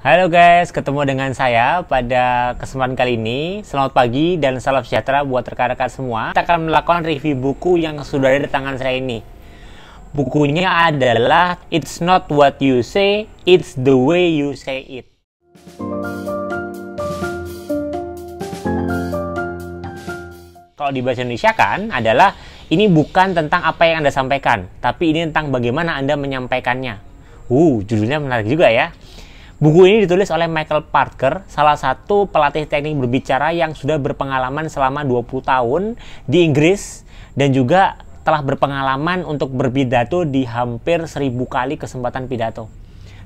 Halo guys, ketemu dengan saya pada kesempatan kali ini. Selamat pagi dan salam sejahtera buat rekan-rekan semua. Kita akan melakukan review buku yang sudah ada di tangan saya ini. Bukunya adalah It's Not What You Say, It's The Way You Say It. Kalau di bahasa Indonesia kan adalah ini bukan tentang apa yang Anda sampaikan, tapi ini tentang bagaimana Anda menyampaikannya. Uh, judulnya menarik juga ya. Buku ini ditulis oleh Michael Parker, salah satu pelatih teknik berbicara yang sudah berpengalaman selama 20 tahun di Inggris dan juga telah berpengalaman untuk berpidato di hampir seribu kali kesempatan pidato.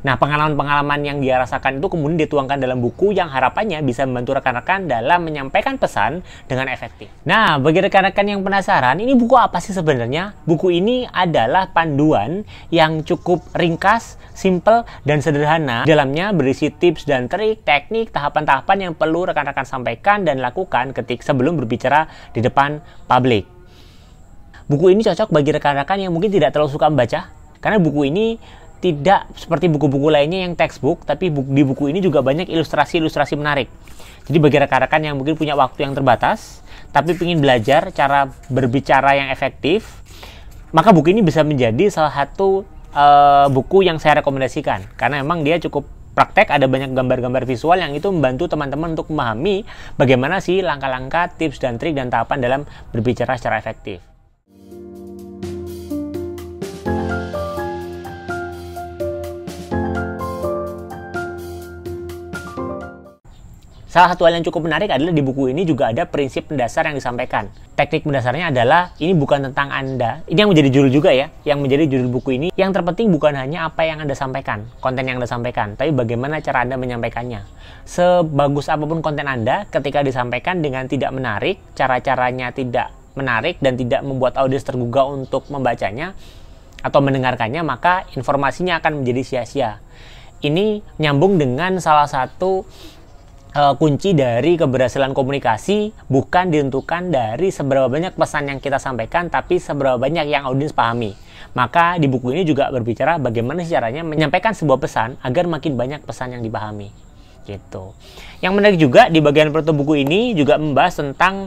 Nah, pengalaman-pengalaman yang dia rasakan itu kemudian dituangkan dalam buku yang harapannya bisa membantu rekan-rekan dalam menyampaikan pesan dengan efektif. Nah, bagi rekan-rekan yang penasaran, ini buku apa sih sebenarnya? Buku ini adalah panduan yang cukup ringkas, simple, dan sederhana. Di dalamnya berisi tips dan trik, teknik, tahapan-tahapan yang perlu rekan-rekan sampaikan dan lakukan ketik sebelum berbicara di depan publik. Buku ini cocok bagi rekan-rekan yang mungkin tidak terlalu suka membaca, karena buku ini tidak seperti buku-buku lainnya yang textbook, tapi bu di buku ini juga banyak ilustrasi-ilustrasi menarik. Jadi bagi rekan-rekan yang mungkin punya waktu yang terbatas, tapi ingin belajar cara berbicara yang efektif, maka buku ini bisa menjadi salah satu uh, buku yang saya rekomendasikan. Karena memang dia cukup praktek, ada banyak gambar-gambar visual yang itu membantu teman-teman untuk memahami bagaimana sih langkah-langkah, tips dan trik dan tahapan dalam berbicara secara efektif. Salah satu hal yang cukup menarik adalah di buku ini juga ada prinsip mendasar yang disampaikan. Teknik mendasarnya adalah ini bukan tentang Anda. Ini yang menjadi judul juga ya, yang menjadi judul buku ini. Yang terpenting bukan hanya apa yang Anda sampaikan, konten yang Anda sampaikan, tapi bagaimana cara Anda menyampaikannya. Sebagus apapun konten Anda, ketika disampaikan dengan tidak menarik, cara-caranya tidak menarik dan tidak membuat audiens tergugah untuk membacanya atau mendengarkannya, maka informasinya akan menjadi sia-sia. Ini nyambung dengan salah satu Eh, kunci dari keberhasilan komunikasi bukan ditentukan dari seberapa banyak pesan yang kita sampaikan, tapi seberapa banyak yang audiens pahami. Maka di buku ini juga berbicara bagaimana caranya menyampaikan sebuah pesan agar makin banyak pesan yang dipahami. Gitu. Yang menarik juga di bagian perut buku ini juga membahas tentang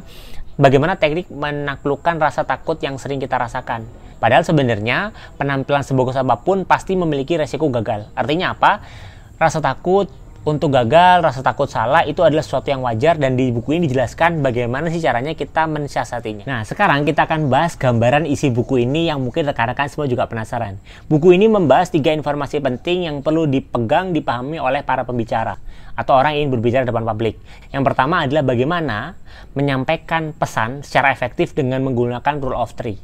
bagaimana teknik menaklukkan rasa takut yang sering kita rasakan. Padahal sebenarnya penampilan sebagus apapun pasti memiliki resiko gagal. Artinya apa? Rasa takut untuk gagal, rasa takut salah itu adalah sesuatu yang wajar dan di buku ini dijelaskan bagaimana sih caranya kita mensiasatinya. Nah, sekarang kita akan bahas gambaran isi buku ini yang mungkin rekan-rekan semua juga penasaran. Buku ini membahas tiga informasi penting yang perlu dipegang, dipahami oleh para pembicara atau orang yang ingin berbicara depan publik. Yang pertama adalah bagaimana menyampaikan pesan secara efektif dengan menggunakan rule of three.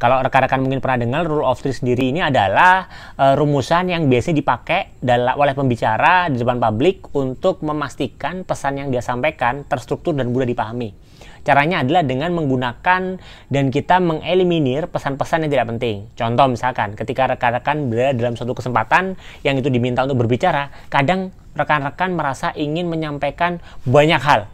Kalau rekan-rekan mungkin pernah dengar, rule of three sendiri ini adalah uh, rumusan yang biasanya dipakai dalam, oleh pembicara di depan publik untuk memastikan pesan yang dia sampaikan terstruktur dan mudah dipahami. Caranya adalah dengan menggunakan dan kita mengeliminir pesan-pesan yang tidak penting. Contoh misalkan, ketika rekan-rekan berada dalam suatu kesempatan yang itu diminta untuk berbicara, kadang rekan-rekan merasa ingin menyampaikan banyak hal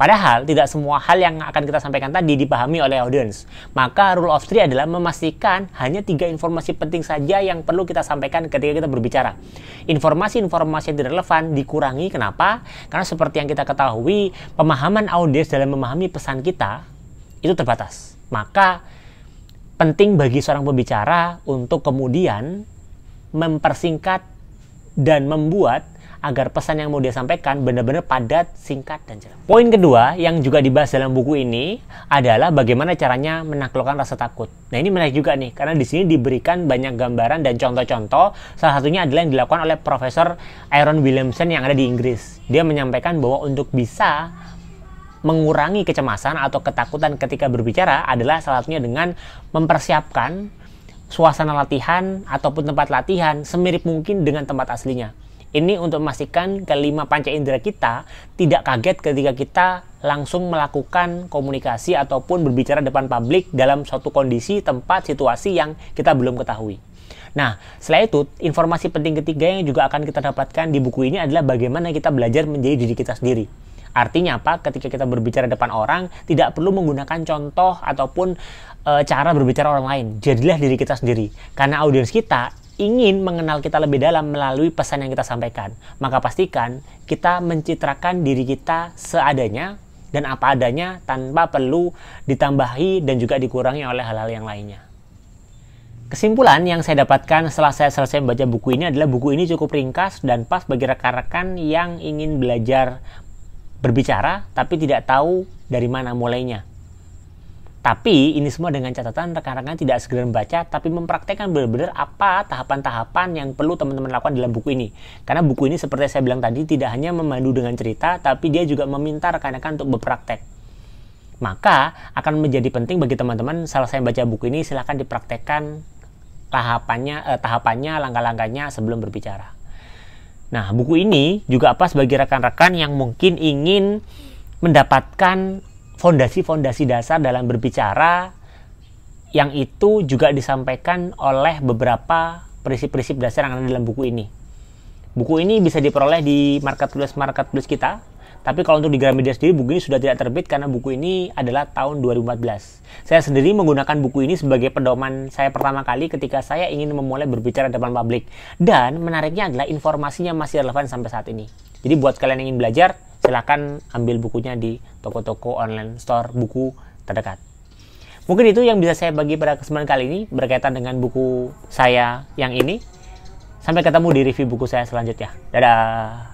Padahal tidak semua hal yang akan kita sampaikan tadi dipahami oleh audience. Maka rule of three adalah memastikan hanya tiga informasi penting saja yang perlu kita sampaikan ketika kita berbicara. Informasi-informasi yang tidak relevan dikurangi kenapa? Karena seperti yang kita ketahui, pemahaman audiens dalam memahami pesan kita itu terbatas. Maka penting bagi seorang pembicara untuk kemudian mempersingkat dan membuat agar pesan yang mau dia sampaikan benar-benar padat, singkat, dan jelas. Poin kedua yang juga dibahas dalam buku ini adalah bagaimana caranya menaklukkan rasa takut. Nah ini menarik juga nih, karena di sini diberikan banyak gambaran dan contoh-contoh. Salah satunya adalah yang dilakukan oleh Profesor Aaron Williamson yang ada di Inggris. Dia menyampaikan bahwa untuk bisa mengurangi kecemasan atau ketakutan ketika berbicara adalah salah satunya dengan mempersiapkan suasana latihan ataupun tempat latihan semirip mungkin dengan tempat aslinya. Ini untuk memastikan kelima panca indera kita tidak kaget ketika kita langsung melakukan komunikasi ataupun berbicara depan publik dalam suatu kondisi, tempat, situasi yang kita belum ketahui. Nah, setelah itu, informasi penting ketiga yang juga akan kita dapatkan di buku ini adalah bagaimana kita belajar menjadi diri kita sendiri. Artinya apa? Ketika kita berbicara depan orang, tidak perlu menggunakan contoh ataupun e, cara berbicara orang lain. Jadilah diri kita sendiri. Karena audiens kita ingin mengenal kita lebih dalam melalui pesan yang kita sampaikan, maka pastikan kita mencitrakan diri kita seadanya dan apa adanya tanpa perlu ditambahi dan juga dikurangi oleh hal-hal yang lainnya. Kesimpulan yang saya dapatkan setelah saya selesai membaca buku ini adalah buku ini cukup ringkas dan pas bagi rekan-rekan yang ingin belajar berbicara tapi tidak tahu dari mana mulainya. Tapi ini semua dengan catatan rekan-rekan tidak segera membaca, tapi mempraktekkan benar-benar apa tahapan-tahapan yang perlu teman-teman lakukan dalam buku ini. Karena buku ini seperti saya bilang tadi tidak hanya memandu dengan cerita, tapi dia juga meminta rekan-rekan untuk berpraktek. Maka akan menjadi penting bagi teman-teman selesai baca buku ini silahkan dipraktekkan tahapannya, eh, tahapannya, langkah-langkahnya sebelum berbicara. Nah, buku ini juga pas bagi rekan-rekan yang mungkin ingin mendapatkan fondasi-fondasi dasar dalam berbicara yang itu juga disampaikan oleh beberapa prinsip-prinsip dasar yang ada dalam buku ini. Buku ini bisa diperoleh di market market marketplace kita, tapi kalau untuk di Gramedia sendiri buku ini sudah tidak terbit karena buku ini adalah tahun 2014. Saya sendiri menggunakan buku ini sebagai pedoman saya pertama kali ketika saya ingin memulai berbicara di depan publik. Dan menariknya adalah informasinya masih relevan sampai saat ini. Jadi buat kalian yang ingin belajar, silahkan ambil bukunya di toko-toko online store buku terdekat. Mungkin itu yang bisa saya bagi pada kesempatan kali ini berkaitan dengan buku saya yang ini. Sampai ketemu di review buku saya selanjutnya. Dadah!